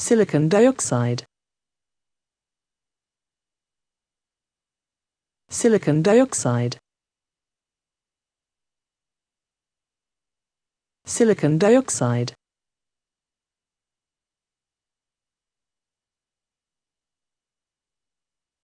silicon dioxide silicon dioxide silicon dioxide